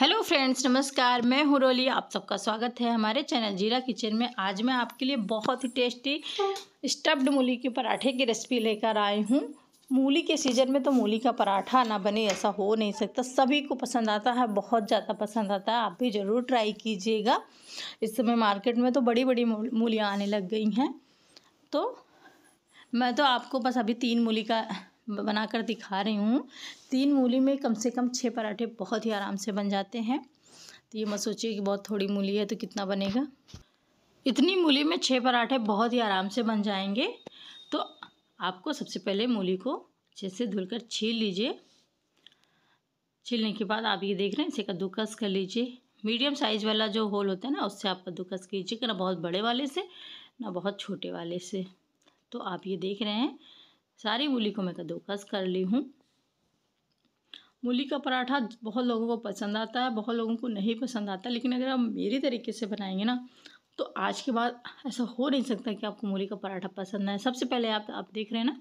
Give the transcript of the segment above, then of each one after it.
hello friends नमस्कार मैं हूँ रोली आप सबका स्वागत है हमारे चैनल जीरा किचन में आज मैं आपके लिए बहुत ही टेस्टी स्टफ्ड मूली के पराठे की रेसिपी लेकर आई हूँ मूली के सीजन में तो मूली का पराठा ना बने ऐसा हो नहीं सकता सभी को पसंद आता है बहुत ज़्यादा पसंद आता है आप भी ज़रूर ट्राई कीजिएगा इस समय मार्केट में तो बड़ी बड़ी मूलियाँ आने लग गई हैं तो मैं तो आपको बस अभी तीन मूली का बनाकर दिखा रही हूँ तीन मूली में कम से कम छः पराठे बहुत ही आराम से बन जाते हैं तो ये मत सोचिए कि बहुत थोड़ी मूली है तो कितना बनेगा इतनी मूली में छः पराठे बहुत ही आराम से बन जाएंगे तो आपको सबसे पहले मूली को अच्छे से धुलकर छील लीजिए छीलने के बाद आप ये देख रहे हैं इसे कद्दूकस कर लीजिए मीडियम साइज़ वाला जो होल होता है ना उससे आप कद्दूकस कीजिए ना बहुत बड़े वाले से ना बहुत छोटे वाले से तो आप ये देख रहे हैं सारी मूली को मैं कद्दूकस कर ली हूँ मूली का पराठा बहुत लोगों को पसंद आता है बहुत लोगों को नहीं पसंद आता लेकिन अगर आप मेरे तरीके से बनाएंगे ना तो आज के बाद ऐसा हो नहीं सकता कि आपको मूली का पराठा पसंद आए सबसे पहले आप आप देख रहे हैं ना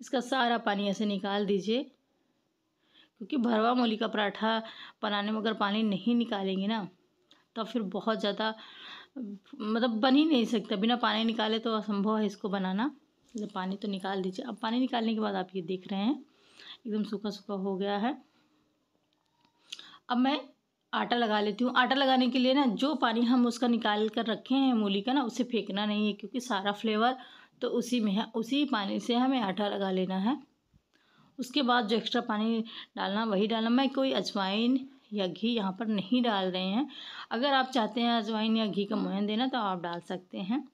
इसका सारा पानी ऐसे निकाल दीजिए क्योंकि भरवा मूली का पराठा बनाने में अगर पानी नहीं निकालेंगे ना तो फिर बहुत ज़्यादा मतलब बन ही नहीं सकता बिना पानी निकाले तो असंभव है इसको बनाना जैसे मतलब पानी तो निकाल दीजिए अब पानी निकालने के बाद आप ये देख रहे हैं एकदम सूखा सूखा हो गया है अब मैं आटा लगा लेती हूँ आटा लगाने के लिए ना जो पानी हम उसका निकाल कर रखे हैं मूली का ना उसे फेंकना नहीं है क्योंकि सारा फ्लेवर तो उसी में है उसी पानी से हमें आटा लगा लेना है उसके बाद जो एक्स्ट्रा पानी डालना वही डालना मैं कोई अजवाइन या घी यहाँ पर नहीं डाल रहे हैं अगर आप चाहते हैं अजवाइन या घी का मोहन देना तो आप डाल सकते हैं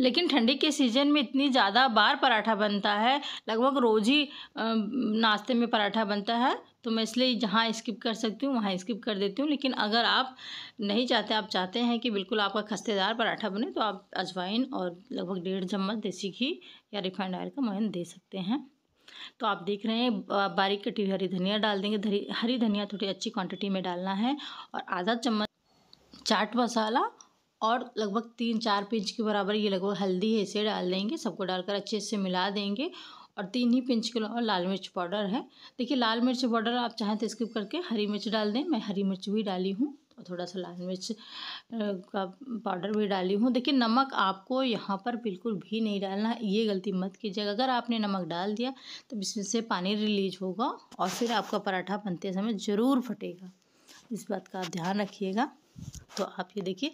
लेकिन ठंडी के सीज़न में इतनी ज़्यादा बार पराठा बनता है लगभग रोज़ ही नाश्ते में पराठा बनता है तो मैं इसलिए जहाँ स्किप कर सकती हूँ वहाँ स्किप कर देती हूँ लेकिन अगर आप नहीं चाहते आप चाहते हैं कि बिल्कुल आपका खस्तेदार पराठा बने तो आप अजवाइन और लगभग डेढ़ चम्मच देसी घी या रिफाइंड ऑयल का मोहन दे सकते हैं तो आप देख रहे हैं बारीक कटी हुई हरी धनिया डाल देंगे धरी हरी धनिया थोड़ी अच्छी क्वांटिटी में डालना है और आधा चम्मच चाट मसाला और लगभग तीन चार पिंच के बराबर ये लगभग हल्दी है इसे डाल देंगे सबको डालकर अच्छे से मिला देंगे और तीन ही पिंच के और लाल मिर्च पाउडर है देखिए लाल मिर्च पाउडर आप चाहें तो स्किप करके हरी मिर्च डाल दें मैं हरी मिर्च भी डाली हूँ और तो थोड़ा सा लाल मिर्च का पाउडर भी डाली हूँ देखिए नमक आपको यहाँ पर बिल्कुल भी नहीं डालना ये गलती मत कीजिएगा अगर आपने नमक डाल दिया तो इसमें से पानी रिलीज होगा और फिर आपका पराठा बनते समय ज़रूर फटेगा इस बात का आप ध्यान रखिएगा तो आप ये देखिए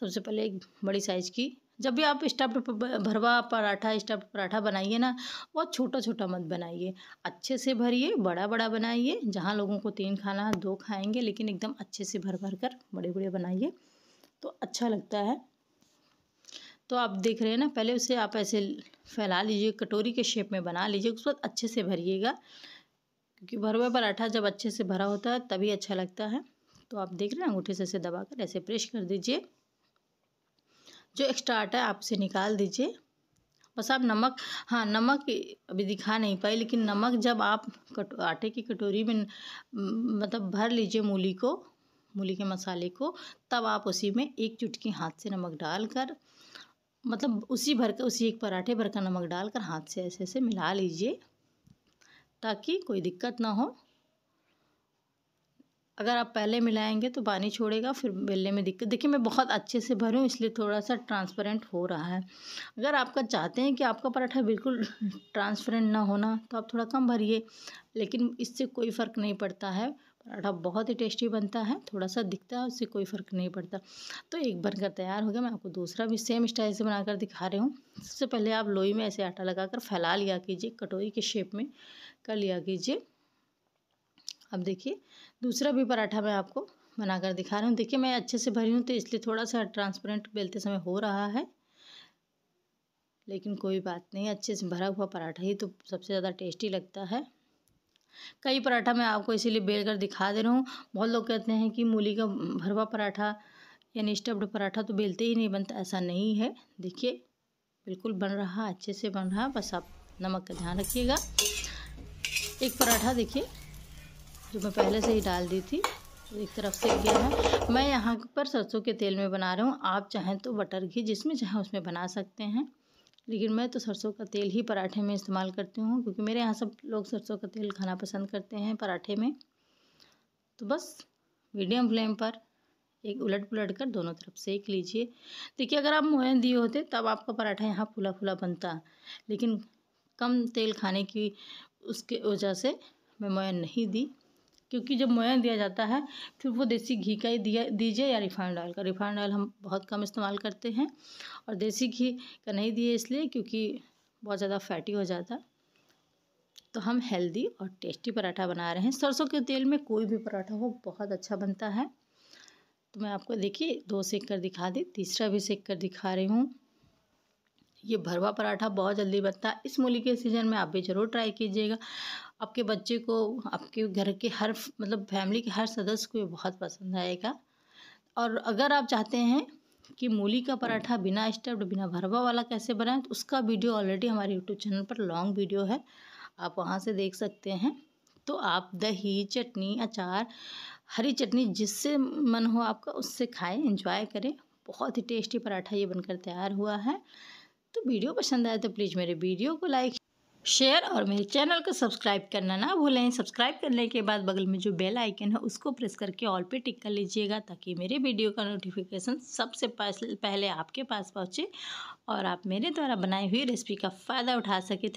सबसे पहले एक बड़ी साइज़ की जब भी आप स्टफ्ड भरवा पराठा स्टफ पराठा बनाइए ना बहुत छोटा छोटा मत बनाइए अच्छे से भरिए बड़ा बड़ा बनाइए जहाँ लोगों को तीन खाना है दो खाएंगे लेकिन एकदम अच्छे से भर भर कर बड़े बड़े बनाइए तो अच्छा लगता है तो आप देख रहे हैं ना पहले उसे आप ऐसे फैला लीजिए कटोरी के शेप में बना लीजिए उसके बाद अच्छे से भरिएगा क्योंकि भरवा पराठा जब अच्छे से भरा होता है तभी अच्छा लगता है तो आप देख रहे हैं अंगूठे से ऐसे दबाकर ऐसे प्रेस कर दीजिए जो एक्स्ट्रा आटा है आप उसे निकाल दीजिए बस आप नमक हाँ नमक अभी दिखा नहीं पाई लेकिन नमक जब आप कट आटे की कटोरी में मतलब भर लीजिए मूली को मूली के मसाले को तब आप उसी में एक चुटकी हाथ से नमक डालकर मतलब उसी भर का उसी एक पराठे भर का नमक डालकर हाथ से ऐसे ऐसे मिला लीजिए ताकि कोई दिक्कत ना हो अगर आप पहले मिलाएंगे तो पानी छोड़ेगा फिर बेलने में दिक्कत देखिए मैं बहुत अच्छे से भरूँ इसलिए थोड़ा सा ट्रांसपेरेंट हो रहा है अगर आपका चाहते हैं कि आपका पराठा बिल्कुल ट्रांसपेरेंट ना होना तो आप थोड़ा कम भरिए लेकिन इससे कोई फ़र्क नहीं पड़ता है पराठा बहुत ही टेस्टी बनता है थोड़ा सा दिखता है उससे कोई फ़र्क नहीं पड़ता तो एक बनकर तैयार हो गया मैं आपको दूसरा भी सेम स्टाइल से बनाकर दिखा रही हूँ सबसे पहले आप लोई में ऐसे आटा लगाकर फैला लिया कीजिए कटोरी के शेप में कर लिया कीजिए अब देखिए दूसरा भी पराठा मैं आपको बनाकर दिखा रही हूँ देखिए मैं अच्छे से भरी हूँ तो इसलिए थोड़ा सा ट्रांसपेरेंट बेलते समय हो रहा है लेकिन कोई बात नहीं अच्छे से भरा हुआ पराठा ही तो सबसे ज़्यादा टेस्टी लगता है कई पराठा मैं आपको इसीलिए बेल कर दिखा दे रहा हूँ बहुत लोग कहते हैं कि मूली का भरवा पराठा यानी स्टफ्ड पराठा तो बेलते ही नहीं बनता ऐसा नहीं है देखिए बिल्कुल बन रहा अच्छे से बन रहा बस आप नमक का ध्यान रखिएगा एक पराठा देखिए जो मैं पहले से ही डाल दी थी एक तरफ से गया है मैं यहाँ पर सरसों के तेल में बना रहा हूँ आप चाहें तो बटर घी जिसमें चाहें उसमें बना सकते हैं लेकिन मैं तो सरसों का तेल ही पराठे में इस्तेमाल करती हूँ क्योंकि मेरे यहाँ सब लोग सरसों का तेल खाना पसंद करते हैं पराठे में तो बस मीडियम फ्लेम पर एक उलट पुलट कर दोनों तरफ सेक लीजिए देखिए अगर आप मोयन दिए होते तब आपका पराठा यहाँ फूला फूला बनता लेकिन कम तेल खाने की उसके वजह से मैं मोयन नहीं दी क्योंकि जब मोयन दिया जाता है फिर वो देसी घी का ही दिया दीजिए या रिफाइंड ऑयल का रिफाइंड ऑयल हम बहुत कम इस्तेमाल करते हैं और देसी घी का नहीं दिए इसलिए क्योंकि बहुत ज़्यादा फैटी हो जाता है तो हम हेल्दी और टेस्टी पराठा बना रहे हैं सरसों के तेल में कोई भी पराठा हो बहुत अच्छा बनता है तो मैं आपको देखिए दो सेक कर दिखा दी तीसरा भी सेक कर दिखा रही हूँ ये भरवा पराठा बहुत जल्दी बनता है इस मूली के सीज़न में आप भी ज़रूर ट्राई कीजिएगा आपके बच्चे को आपके घर के हर मतलब फैमिली के हर सदस्य को ये बहुत पसंद आएगा और अगर आप चाहते हैं कि मूली का पराठा बिना स्टफ्ड बिना भरवा वाला कैसे बनाएं तो उसका वीडियो ऑलरेडी हमारे यूट्यूब चैनल पर लॉन्ग वीडियो है आप वहाँ से देख सकते हैं तो आप दही चटनी अचार हरी चटनी जिससे मन हो आपका उससे खाएं एंजॉय करें बहुत ही टेस्टी पराठा ये बनकर तैयार हुआ है तो वीडियो पसंद आए तो प्लीज़ मेरे वीडियो को लाइक शेयर और मेरे चैनल को सब्सक्राइब करना ना भूलें सब्सक्राइब करने के बाद बगल में जो बेल आइकन है उसको प्रेस करके ऑल पे टिक कर लीजिएगा ताकि मेरे वीडियो का नोटिफिकेशन सबसे पहले आपके पास पहुँचे और आप मेरे द्वारा बनाई हुई रेसिपी का फ़ायदा उठा सके